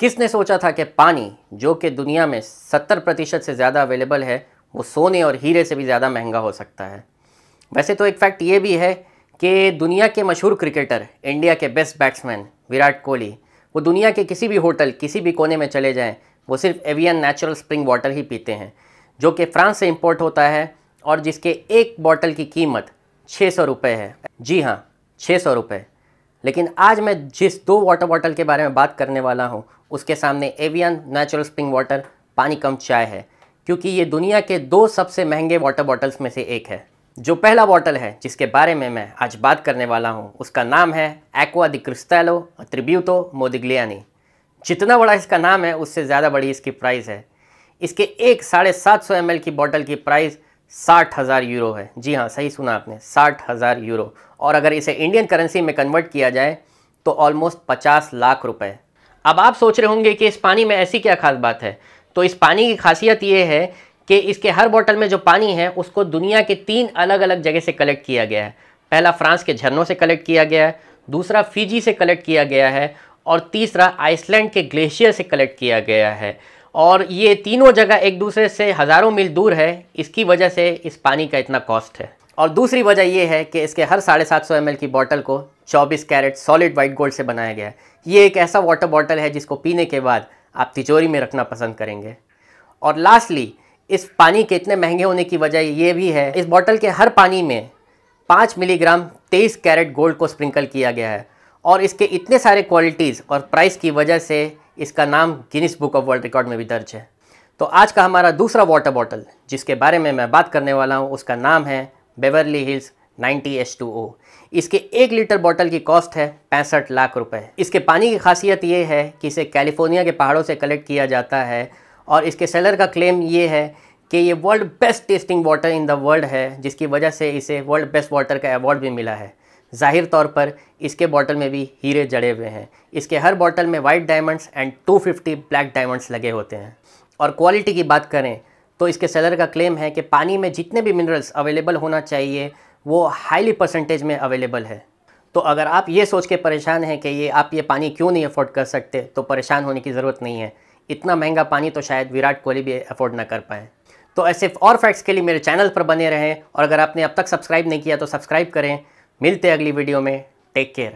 किसने सोचा था कि पानी जो कि दुनिया में 70 प्रतिशत से ज़्यादा अवेलेबल है वो सोने और हीरे से भी ज़्यादा महंगा हो सकता है वैसे तो एक फैक्ट ये भी है कि दुनिया के मशहूर क्रिकेटर इंडिया के बेस्ट बैट्समैन विराट कोहली वो दुनिया के किसी भी होटल किसी भी कोने में चले जाएँ वो सिर्फ एवियन नेचुरल स्प्रिंग वाटर ही पीते हैं जो कि फ्रांस से इम्पोर्ट होता है और जिसके एक बॉटल की कीमत छः सौ रुपये है जी हाँ छः सौ रुपये लेकिन आज मैं जिस दो वाटर बॉटल के बारे में बात करने वाला हूँ उसके सामने एवियन नेचुरल स्प्रिंग वाटर पानी कम चाय है क्योंकि ये दुनिया के दो सबसे महंगे वाटर बॉटल्स में से एक है जो पहला बॉटल है जिसके बारे में मैं आज बात करने वाला हूँ उसका नाम है एक्वा दि क्रिस्टैलो त्रिब्यूतो मोदिग्लियानी जितना बड़ा इसका नाम है उससे ज़्यादा बड़ी इसकी प्राइस है इसके एक साढ़े सात सौ एम की बॉटल की प्राइस साठ हज़ार यूरो है जी हाँ सही सुना आपने साठ हज़ार यूरो और अगर इसे इंडियन करेंसी में कन्वर्ट किया जाए तो ऑलमोस्ट पचास लाख रुपए अब आप सोच रहे होंगे कि इस पानी में ऐसी क्या खास बात है तो इस पानी की खासियत ये है कि इसके हर बोतल में जो पानी है उसको दुनिया के तीन अलग अलग जगह से कलेक्ट किया गया है पहला फ्रांस के झरनों से कलेक्ट किया गया है दूसरा फिजी से कलेक्ट किया गया है और तीसरा आइसलैंड के ग्लेशियर से कलेक्ट किया गया है और ये तीनों जगह एक दूसरे से हज़ारों मील दूर है इसकी वजह से इस पानी का इतना कॉस्ट है और दूसरी वजह यह है कि इसके हर साढ़े सात सौ की बॉटल को 24 कैरेट सॉलिड वाइट गोल्ड से बनाया गया है ये एक ऐसा वाटर बॉटल है जिसको पीने के बाद आप तिजोरी में रखना पसंद करेंगे और लास्टली इस पानी के इतने महंगे होने की वजह ये भी है इस बॉटल के हर पानी में पाँच मिलीग्राम तेईस कैरेट गोल्ड को स्प्रिंकल किया गया है और इसके इतने सारे क्वालिटीज़ और प्राइस की वजह से इसका नाम Guinness book of world record में भी दर्ज है तो आज का हमारा दूसरा वाटर बॉटल जिसके बारे में मैं बात करने वाला हूँ उसका नाम है बेवरली हिल्स ओ इसके एक लीटर बॉटल की कॉस्ट है पैंसठ लाख रुपए इसके पानी की खासियत ये है कि इसे कैलिफोर्निया के पहाड़ों से कलेक्ट किया जाता है और इसके सेलर का क्लेम ये है कि ये world best testing water in the world है जिसकी वजह से इसे वर्ल्ड बेस्ट वाटर का अवार्ड भी मिला है ज़ाहिर तौर पर इसके बॉटल में भी हीरे जड़े हुए हैं इसके हर बॉटल में white diamonds and 250 black diamonds लगे होते हैं और क्वालिटी की बात करें तो इसके सेलर का क्लेम है कि पानी में जितने भी मिनरल्स अवेलेबल होना चाहिए वो हाईली परसेंटेज में अवेलेबल है तो अगर आप ये सोच के परेशान हैं कि ये आप ये पानी क्यों नहीं अफोर्ड कर सकते तो परेशान होने की ज़रूरत नहीं है इतना महंगा पानी तो शायद विराट कोहली भी अफोर्ड ना कर पाए तो ऐसे और फैक्ट्स के लिए मेरे चैनल पर बने रहें और अगर आपने अब तक सब्सक्राइब नहीं किया तो सब्सक्राइब करें मिलते हैं अगली वीडियो में टेक केयर